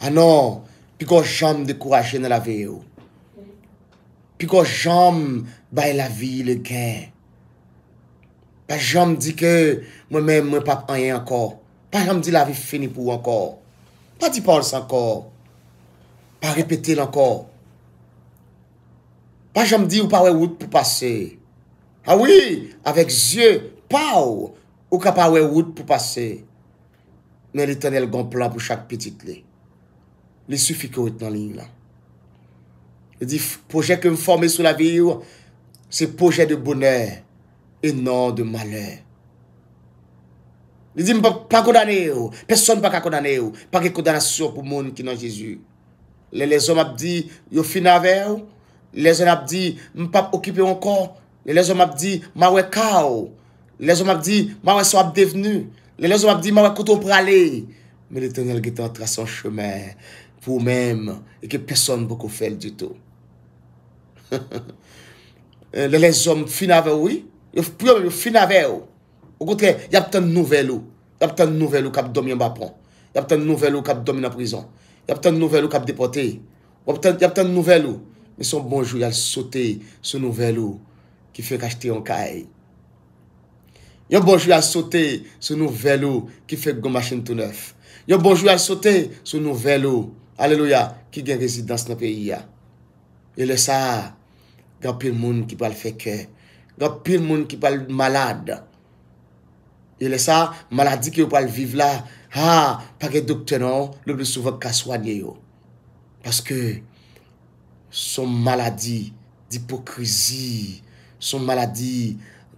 Anon, ah pi gwa jom dekouraje nan la veyo. Pi gwa jom bay la vi le gen. Pa jom di ke mwen men mwen pap anye ankor. Pa jom di la vi fini pou ankor. Pa di pa ol san kor. Pa repete lankor. Pa jom di ou pa we wout pou pase. Awi, ah avek zye, pa ou. Ou ka pa we wout pou pase. Men li tene l gonpla pou chak petit li. li soufi kou et nan ling la. Li di, poujè ke m formè sou la vi yon, se poujè de bonè, e nan de malè. Li di, m pap pa kodane yo, peson pa ka kodane yo, pa ge kodane sou pou moun ki nan Jezu. Li le zon ap di, yo fin avè yo, li le zon ap di, m pap okipe yon kon, li le zon ap di, ma wè kaw, li le zon ap di, ma wè sou ap devenu, li le zon ap di, ma wè koto prale, li le zon ap di, me le tenel getan tra son chomey, pou mèm, e ke person boko fel di tout. Eh, le les om fin ave ou, fin ave ou, y ap ten nouvelou, y ap ten nouvelou kap domi an bapon, y ap ten nouvelou kap domi nan prizon, y ap ten nouvelou kap depote, y ap ten nouvelou, men son bonjou yal sote, sou nouvelou, ki fe kaste an kaj. Yon bonjou yal sote, sou nouvelou, ki fe goma chen tou neuf. Yon bonjou yal sote, sou nouvelou, Aleluya, ki gen rezidans nan peyi ya. Yelè sa, gapil moun ki pal feke. Gapil moun ki pal malade. Yelè sa, maladi ki yo pal vive la, ha, pake doktenon, lop de souvek ka swanye yo. Paske, son maladi, di pokrizi, son maladi,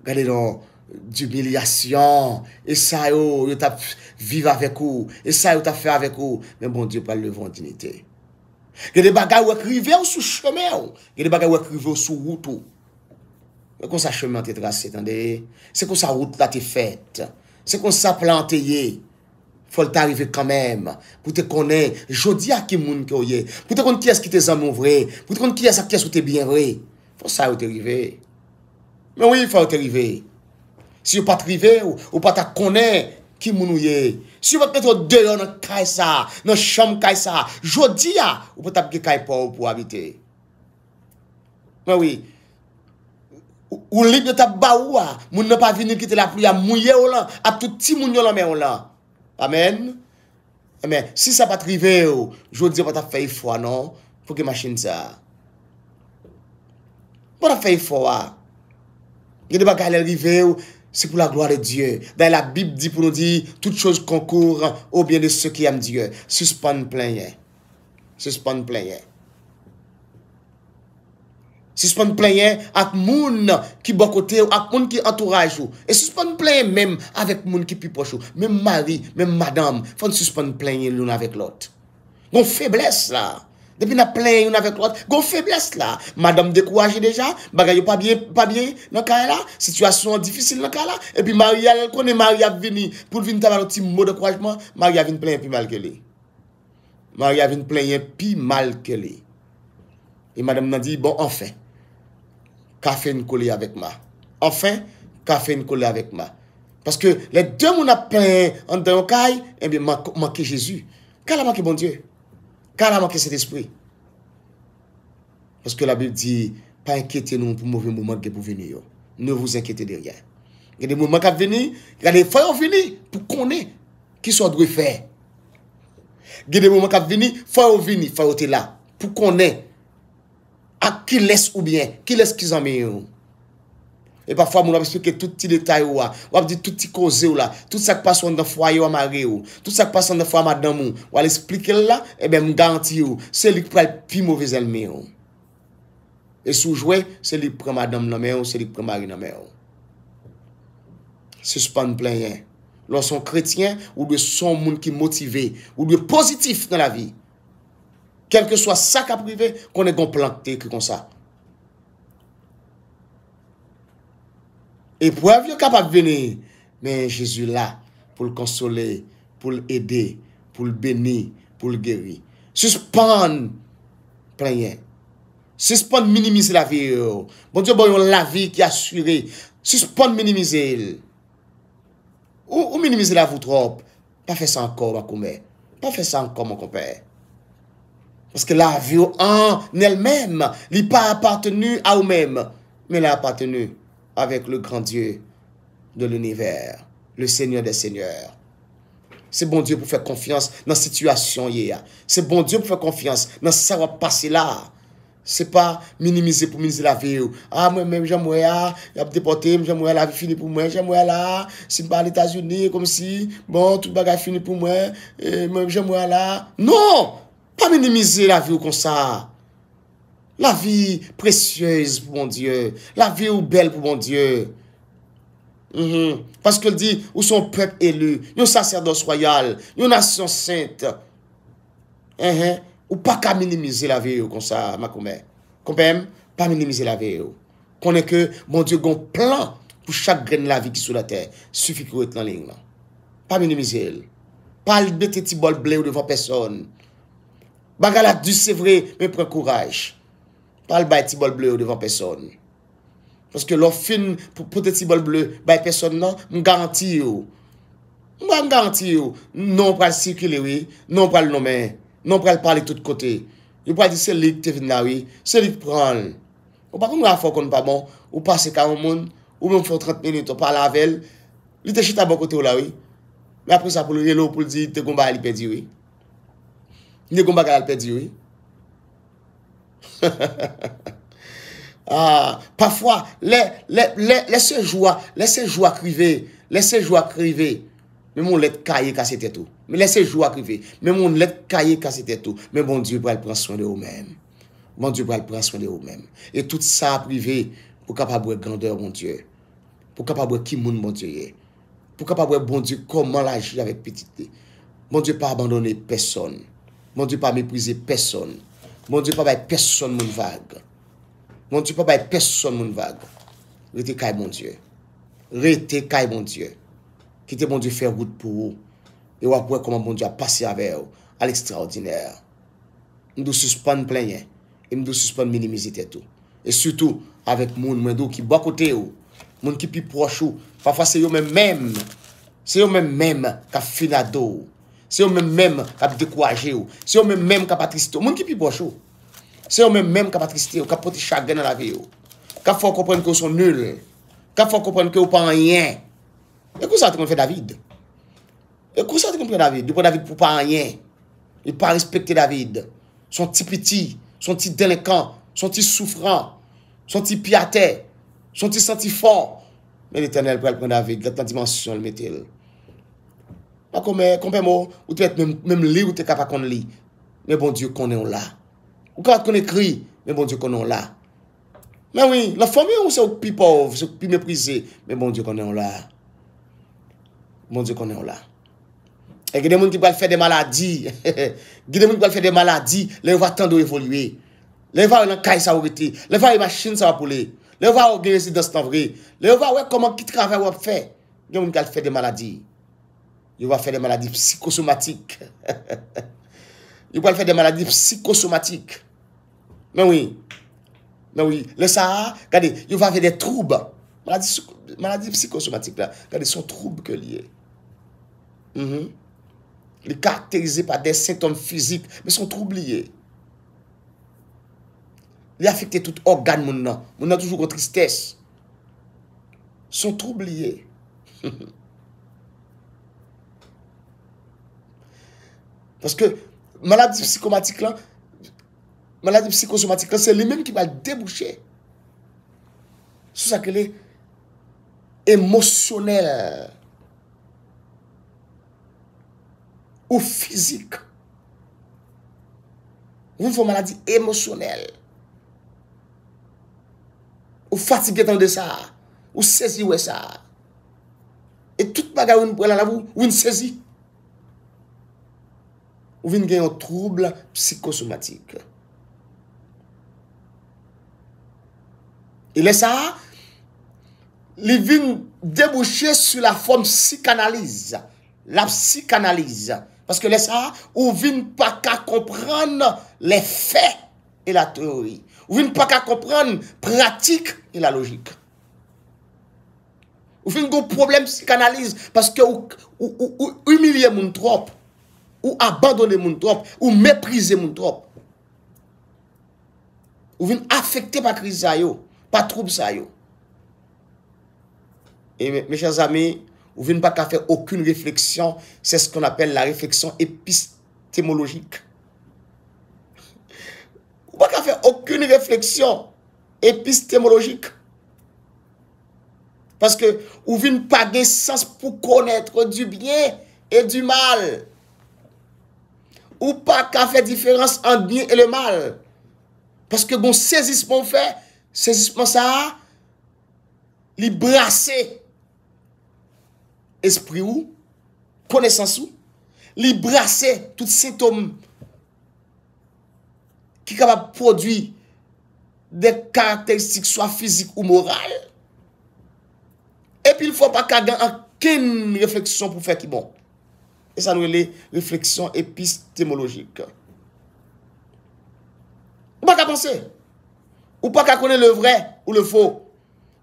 gade don, D'ubilyasyon. E sa yo yo ta vive avek ou. E sa yo ta fe avek ou. Men bon diyo pal levon dinite. Ge de bagay wak rive ou sou cheme ou. Ge de bagay wak rive ou sou wout ou. Men kon sa cheme an te trase, tende. Se kon sa wout la te fete. Se kon sa planteye. Fol ta arrive kamem. Kou te kone. Jodi a ki moun koye. Kou te kon kyes ki te zamouvre. Kou te kon kyes a kyes ou te bierre. Fol sa yo te rive. Men woye fol te rive. Si ou pa trive ou, ou pa ta konen ki moun ou ye. Si ou pa kretou deyo nan kaysa, nan chom kaysa, jodi ya, ou pa tabge kaipo ou pou habite. Mwen wi, ou lip yo tabba ou a, moun nan pa vinil kite la plu ya moun ye ou lan, ap touti moun yo lan men ou lan. Amen? Amen. Si sa pa trive ou, jodi ya pa ta fey fo non? a, non? Fouke masin sa. Pa ta fey fo a. Gede ba gale rive ou, Se pou la gloa de Diyo. Da la Bib di pou nou di, tout chos konkour ou bien de se ki am Diyo. Suspon plenye. Suspon plenye. Suspon plenye ak moun ki bokote ou ak moun ki entourage ou. E suspon plenye menm avek moun ki pipoche ou. Menm mari, menm madam, fon suspon plenye loun avek lot. Gon febles la. Depi na plen yon avèk lòt, gò febles la. Madame de kouajè deja, bagay yon pa bie, pa bie, nò kè la, situasyon difisil nò kè la, epi maria, konè maria vini, pou vini ta mè lò ti mò de kouajè mò, maria vin plen yon pi mal kè li. Maria vin plen yon pi mal kè li. E madame nan di, bon, anfen, kè eh a fè yon kouajè avèk ma. Anfen, kè a fè yon kouajè avèk ma. Paske, lè dè moun ap plen yon tè yon kè, epi manke jésus, kè la manke bon dieu. Kan la manke se despri? Paske la bib di, pa enkete nou pou mouven mouman ge pou vini yo. Ne vouz enkete de riyan. Gede mouman kat vini, gade fay ou vini pou konen ki sou adwe fè. Gede mouman kat vini, fay ou vini, fay ou te la. Pou konen a ki les ou bien, ki les ki zanmen yo yo. E pa fwa moun wap esplike tout ti detay wap, ah. wap ah, di tout ti koze wap, tout sak pa eh non, non, son da fwa yo a ma re wap, tout sak pa son da fwa a ma dam wap, wap l'esplike l la, ebe m ganti wap, se li prel pi mou vezel me wap. E soujwe, se li prel ma dam na me wap, se li prel ma re na me wap. Se sou pa m plenye, lonson kretyen, wou lwe son moun ki motive, wou lwe pozitif nan la vi. Kelke swa sa ka prive, kon e gon plante ki kon sa. Épreuve est capable de venir. Mais Jésus là pour le consoler, pour l'aider, pour le bénir, pour le guérir. Suspendre prière. Suspend minimiser la vie. Bon Dieu, bon, la vie qui est assurée. Suspend minimiser. Ou, ou minimiser la vie trop. Pas fait ça encore, ma compère. Pas fait ça encore, mon compère. Parce que la vie en elle-même n'est pas appartenue à vous-même, mais elle est avèk le grandye de l'univers, le seigneur de seigneur. Se bon die pou fèk konfians nan sitwasyon ye ya. Se bon die pou fèk konfians nan sawa pase la. Se pa minimize pou minimize la vew. A mwen mèm jè mwen ya, yap depote, mwen jè mwen la vi fini pou mwen, jè mwen la, se mwa l'Etasyonè kom si, bon, tout bagay fini pou mwen, mwen jè mwen la. Non! Pa minimize la vew konsa! La vi precyoise pou bon Diyo. La vi ou bel pou bon Diyo. Paske li di ou son pep elu. Yon saserdos royale. Yon asyon sinte. Ou pa ka minimize la vi ou konsa makoume. Kompem? Pa minimize la vi ou. Kone ke bon Diyo gon plan pou chak gren la vi ki sou la te. Sufi kou et nan lingman. Pa minimize el. Pal bete ti bol ble ou devan peson. Bagalat du se vre men pren kouraj. Pal bay tibol ble ou devan peson. Paske lò fin pou pote tibol ble bay peson nan, m garanti yò. M garanti yò. Non pral sirkile wè, non pral nomè, non pral pale tout kote. Yò pral di sel li te vin la wè, sel li pral. Ou pa kong la fò konn pa bon, ou pase ka ou moun, ou m fò 30 minit ou pale avèl, li te chit a bon kote ou la wè. M apre sa pou lè lò pou lè di te gomba alipè di wè. Nye gomba gana alipè di wè. Ah, Parfwa Lese joua Lese joua krive Lese joua krive Men moun lete kaye kase tete tou Men moun lete kaye kase tete tou Men moun diyo pou al pranswande ou men Men moun diyo pou al pranswande ou men E tout sa krive pou kapabwe Grander moun diyo Pou kapabwe kim moun moun diyo ye Pou kapabwe moun diyo koman laji avet petite Moun diyo pa abandonne peson Moun diyo pa meprize peson Mon die pa bay pes son moun vage. Mon die pa bay pes son moun vage. Re te kaye mon die. Re te kaye mon die. Kite mon die fè gout pou ou. E wak wè koman mon die apasy ave ou. Al ekstraordinèr. Mdou suspan plenye. E mdou suspan minimizite tou. E sütou, avèk moun mwen dou ki bakote ou. Moun ki pi proche ou. Fafas se yo men mèm. Se yo men mèm ka fina dou ou. Se yo mèm mèm ap dekouaje yo, se yo mèm mèm kapatrist yo, moun ki pi boch yo. Se yo mèm mèm kapatrist yo, kapote chagè nan la ve yo. Kap fò kompèn ki yo son nul, kap fò kompèn ki yo pa an yè. E kou sa te mèm fè David? E kou sa te kompè David? Dè ou pa David pou pa an yè? E pa respecte David? Son ti piti, son ti delikan, son ti soufran, son ti piate, son ti senti fò. Mèm l'Eternel pou ap mèm David, la tan dimensyon lè metèl. Ma komè, komè mò, ou te vet mèm li ou te kapakon li. Mè bon diyo konè ou bon la. Ou kapakon e kri, mè bon diyo konè ou la. Mè wè, la fòmè ou se ou pi pov, se ou pi meprize, mè bon diyo konè ou la. Mè bon diyo konè ou la. E gè demoun ki pou al fè de maladi, gè demoun ki pou al fè de maladi, lè ou va tan do evolüe. Lè ou va ou nan kay sa ou biti, lè ou va ou ma chine sa wapou lè, lè ou va ou gè resi dos tan vre, lè ou va ou wè komon ki trave ou ap fè, gè demoun ki al fè de maladi. Yo va fè de maladi psikosomatik. Yo wè fè de maladi psikosomatik. Mè wè. Mè wè. Le sa a, gade, yo va fè de troub. Maladi psikosomatik la. Gade, son troub ke liye. Li karakterize pa de sintom fizik. Mè son troub liye. Li afekte tout organ moun nan. Moun nan toujou kon tristès. Son troub liye. Mè wè. Paske, maladi psikomatik lan, maladi psikosomatik lan, se li men ki mal debouche, sou sa kele, emosyonel, ou fizik, ou fò maladi emosyonel, ou fatigetan de sa, ou sezi we sa, e tout maga woun pou elalavou, woun sezi, Ou vin gen yon trouble psikosomatik. E lesa, li vin deboucher sou la form psikanalize. La psikanalize. Paske lesa, ou vin pa ka kompran le fey e la teori. Ou vin pa ka kompran pratik e la logik. Ou vin gen problem psikanalize. Paske ou umilye moun trop. Ou abandone moun trope. Ou meprize moun trope. Ou vin afekte pa kriza yo. Pa troupe sa yo. E me chan zami. Ou vin pa ka fe okun refleksyon. Se skon apel la refleksyon epistemologik. Ou pa ka fe okun refleksyon epistemologik. Paske ou vin pa de sens pou konetre du bien e du mal. Ou pa ka fè diférense an de nye e le mal? Paske bon, sezisman fè, sezisman sa, li brase espri ou, konesans ou, li brase tout set om ki kaba produy de karakteristik soya fizik ou moral. E pi li fwa pa ka gen an ken refleksyon pou fè ki bon. Et ça nous est réflexion épistémologique. Ou pas qu'à penser. Ou pas qu'à connaître le vrai ou le faux.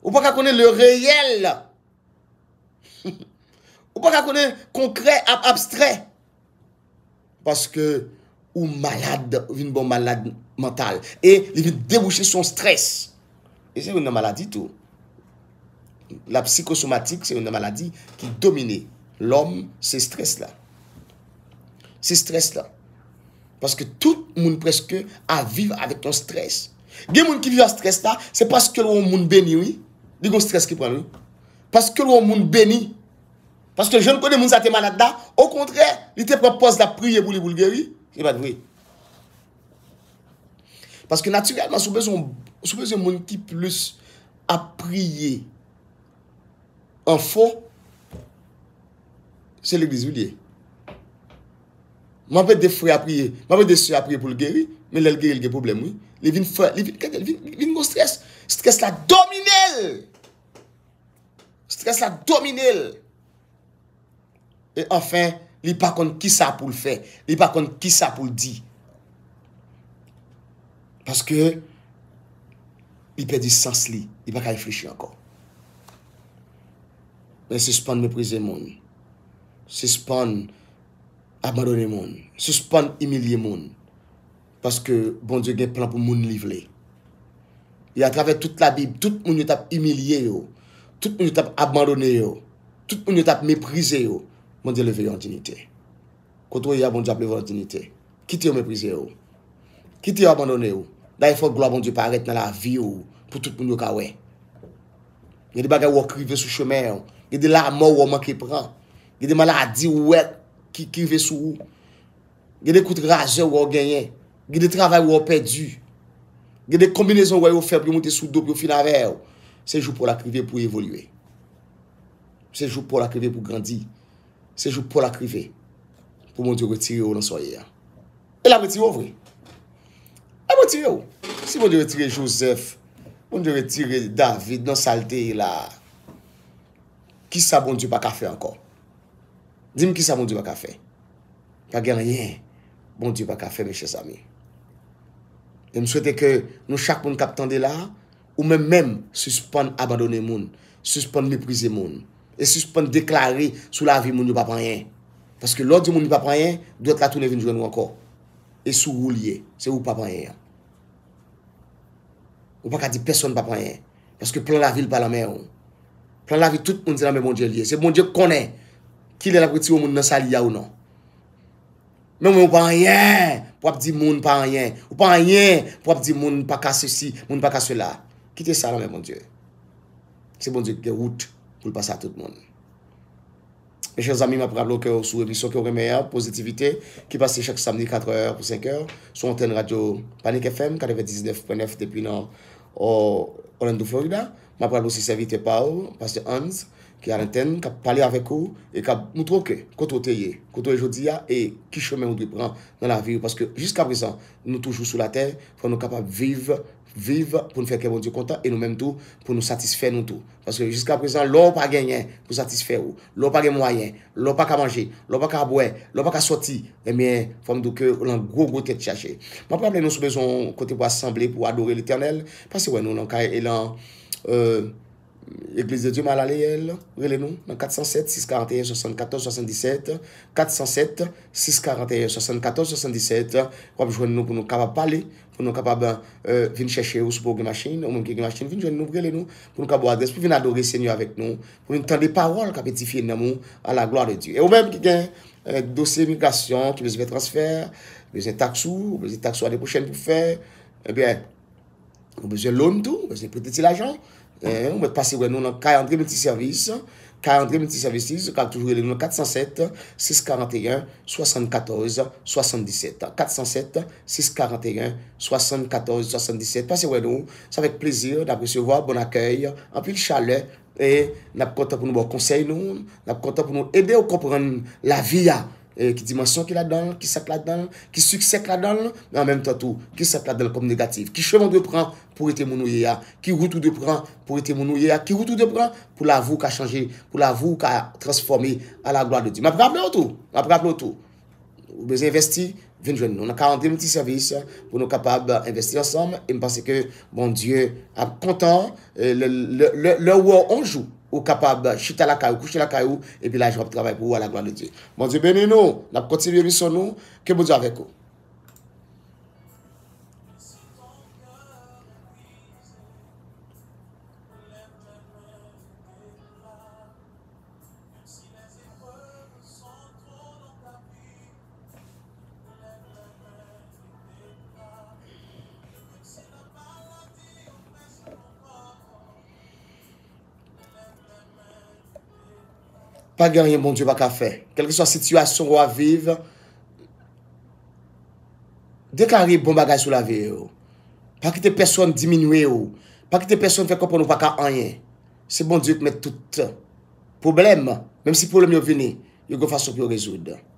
Ou pas qu'à connaître le réel. ou pas qu'à connaître concret, abstrait. Parce que ou malade, ou une bonne malade mentale. Et il veut déboucher son stress. Et c'est une maladie tout. La psychosomatique, c'est une maladie qui domine l'homme, ce stress là. Se stres la. Paske tout moun preske a viv avik ton stres. Gen moun ki viv an stres la, se paske loun moun beni oui. Digon stres ki pran oui. Paske loun moun beni. Paske jen kone moun sa te manak da. Ou kontre, li te propos la priye bou li boulge oui. Li bat oui. Paske natyrialman soubez yon moun ki plus a priye. An fo. Se li bizou liye. Mwen pe de fri apriye, mwen pe de sur apriye pou l gery, men l el gery l ge problem wou. Li vin fwa, li vin, kan, li vin, li vin moun stres. Stres la dominelle. Stres la dominelle. E anfen, li pa kon ki sa pou l fe, li pa kon ki sa pou l di. Paske, li pe di sens li, li pa ka ifrechi ankon. Men se span me preze moun. Se span moun. Abandone moun. Suspon emilie moun. Paske bon diyo gen plan pou moun livle. Ya trave tout la bib. Tout moun yo tap emilie yo. Tout moun yo tap abandone yo. Tout moun yo tap bon meprize yo. Moun diyo leve yo an tinite. Koto yo ya bon diyo ap leve yo an tinite. Kite yo meprize yo. Kite yo abandone yo. Da e fok glo a bon diyo paret nan la vi yo. Pou tout moun yo kawe. Gede bagay wakrive sou chome yo. Gede la mou waman ki pran. Gede maladi wak. ki krive sou ou, gen de koute raje ou ou genyen, gen de travay ou ou perdu, gen de kombinezon ou ou feb, yo mouti sou do, yo finare ou, se jou pou la krive pou evolue. Se jou pou la krive pou grandi, se jou pou la krive, pou moun di retire ou nan soye. E la mouti ou vwe? E mouti ou? Si moun di retire Joseph, moun di retire David, nan salte la, ki sa moun di pa kafe anko? Dim ki sa bon di wak ka fe? Pa gen ryen, bon di wak ka fe meche sami. E m souwete ke nou chak moun kap tande la, ou men men suspon abadone moun, suspon liprize moun, e suspon deklare sou la vi moun yon papanyen. Paske lò di moun yon papanyen, doit la toune vin jwen nou anko. E sou wou liye, se wou papanyen. Ou pa ka di peson papanyen, paske plan la vil pa la men yon. Plan la vil tout moun zinan, se moun di konen, Ki lè lakwiti ou moun nan sal ya ou nan? Mè ou mè ou pa an yè! Pwa ap di moun pa an yè! Ou pa an yè! Pwa ap di moun pa ka sè si, moun pa ka sè la! Kite salan mè moun die! Se moun die kè route pou l'passe a tout moun! Mè chèr zami mè ap ralò kè ou sou emisyon kè ou remèyè, pozitivité, ki passe chèk samdi 4 hèr pou 5 hèr, sou antenne radyo Panik FM, kadeve 19.9 depi nan oh, ou kolèndou Florida, mè ap ralò si servite pa ou, passe 11, ki a renten, ka pale avek ou, e ka moutroke, koto te ye, koto e jodi ya, e ki chome ou di pran nan la vi ou, paske jiska prezant, nou toujou sou la ter, pou nou kapap vive, vive, pou nou feke bon di konta, e nou menm tou, pou nou satisfè nou tou. Paske jiska prezant, lò ou pa genyen, pou satisfè ou, lò ou pa genyen mwayen, lò ou pa ka manje, lò ou pa ka abwen, lò ou pa ka soti, e miye, pou mdouke, ou lan gwo gwo tete chache. Ma plem le nou sou bezon kote pou asemble, pou adore l'Eternel, paske wè nou lan kaje Ekplize de Diyo mal ale yel, vile nou, nan 407, 641, 74, 77, 407, 641, 74, 77, wap jwen nou pou nou kapab pale, pou nou kapab euh, vin chèche ou sou pou gen machin, ou moun gen gen machin, vin jwen nou, vile nou, pou nou kapab wadez, pou vin adore Senyo avèk nou, pou nou tan de parol kapetifiye nan moun a la gloa de Diyo. Mwen pasi wè nou nan kayandre metiservis, 407-641-74-77. 407-641-74-77. Pasi wè nou, sa vek plezir, dapre sevo, bon akèy, anpil chale, e nap konta pou nou wak konsey nou, nap konta pou nou edè ou kopren la via. Ki dimansyon ki la don, ki sep la don, ki sukset la don, an menm tatou, ki sep la don kom negatif, ki chevon de pran pou ete mounou yeya, ki goutou de pran pou ete mounou yeya, ki goutou de pran pou la vou ka chanje, pou la vou ka transforme a la gloa de Diyo. ou kapab chite la kayou, kouche la kayou, epi la jwap travay pou wala gwa le di. Mwanzi benin bon nou, la konti li rison nou, kemoudi bon avekou. Pa gen yon moun diyo baka fe. Kelke sa situasyon waviv. Dek la ri bon bagay sou la ve yo. Pa ki te peson diminwe yo. Pa ki te peson fe konpon wakar anye. Se moun diyo kmet tout. Problem. Mem si problem yo vini. Yo go fasyon pi yo rezoud.